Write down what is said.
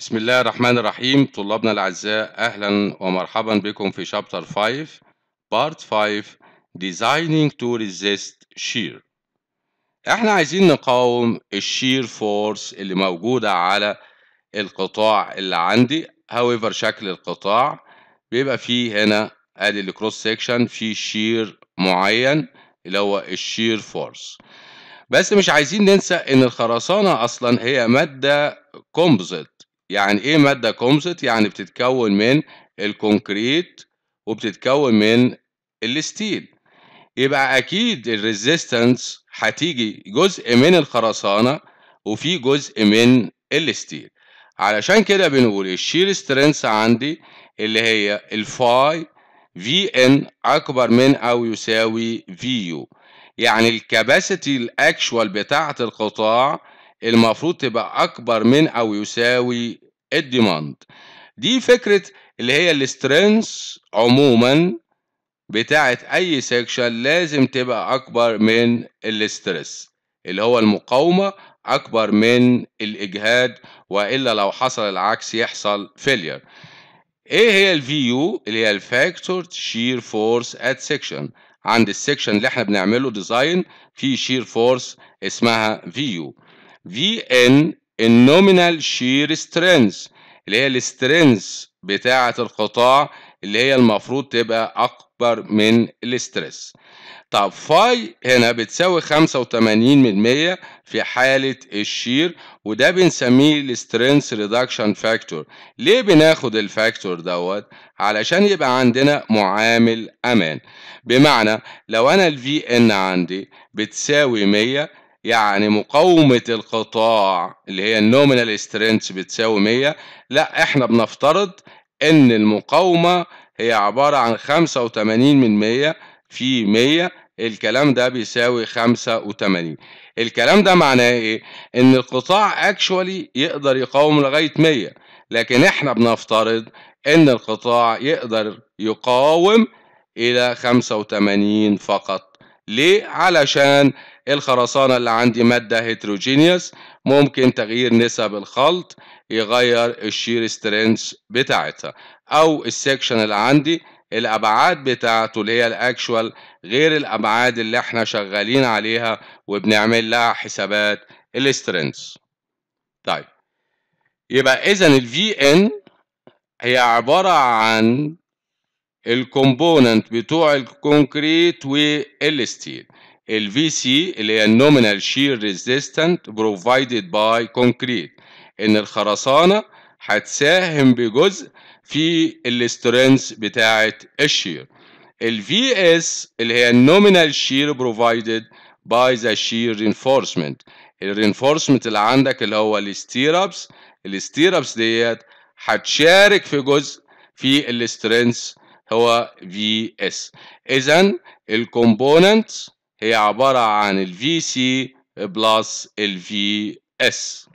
بسم الله الرحمن الرحيم طلابنا الأعزاء أهلا ومرحبا بكم في شابتر 5 بارت 5 Designing to Resist Shear احنا عايزين نقاوم الشير فورس اللي موجودة على القطاع اللي عندي however شكل القطاع بيبقى فيه هنا ادي الكروس سيكشن فيه شير معين اللي هو الشير فورس بس مش عايزين ننسى ان الخرسانة اصلا هي مادة كومبوزيت يعني ايه ماده كومزت يعني بتتكون من الكونكريت وبتتكون من الستيل يبقى اكيد الريزيستنس هتيجي جزء من الخرسانه وفي جزء من الستيل علشان كده بنقول الشير سترينس عندي اللي هي الفاي في ان اكبر من او يساوي في يو يعني الكباسيتي الاكشوال بتاعه القطاع المفروض تبقى اكبر من او يساوي الديماند دي فكره اللي هي السترينس عموما بتاعه اي سيكشن لازم تبقى اكبر من الاسترس اللي هو المقاومه اكبر من الاجهاد والا لو حصل العكس يحصل فيلير ايه هي VU اللي هي الفاكتور شير فورس ات سيكشن عند السكشن اللي احنا بنعمله ديزاين في شير فورس اسمها VU VN النومينال شير سترينث اللي هي السترينث بتاعة القطاع اللي هي المفروض تبقى أكبر من الاسترس. طب فاي هنا بتساوي 85 من 100 في حالة الشير وده بنسميه السترينث ريدكشن فاكتور. ليه بناخد الفاكتور دوت؟ علشان يبقى عندنا معامل أمان. بمعنى لو أنا الفي إن عندي بتساوي 100 يعني مقاومة القطاع اللي هي النومينال سترينث بتساوي 100 لا احنا بنفترض ان المقاومة هي عبارة عن 85 من 100 في 100 الكلام ده بيساوي 85 الكلام ده معناه ايه ان القطاع اكشوالي يقدر يقاوم لغاية 100 لكن احنا بنفترض ان القطاع يقدر يقاوم الى 85 فقط ليه؟ علشان الخرسانة اللي عندي مادة هيتروجينيوس ممكن تغيير نسب الخلط يغير الشير سترينث بتاعتها أو السكشن اللي عندي الأبعاد بتاعته اللي هي الأكشوال غير الأبعاد اللي احنا شغالين عليها وبنعمل لها حسابات السترينث طيب يبقى إذا الفي VN هي عبارة عن الكومبوننت بتوع الكونكريت والستيل الفي سي اللي هي النومينال شير ريزيستنت بروفايدد باي كونكريت ان الخرسانه هتساهم بجزء في السترينث بتاعه الشير الفي اس اللي هي النومينال شير بروفايدد باي ذا شير رينفورسمنت الرينفورسمنت اللي عندك اللي هو الستيرابس الستيرابس ديت هتشارك في جزء في السترينث هو في اس اذا الكومبوننت هي عباره عن الفي سي بلس الفي اس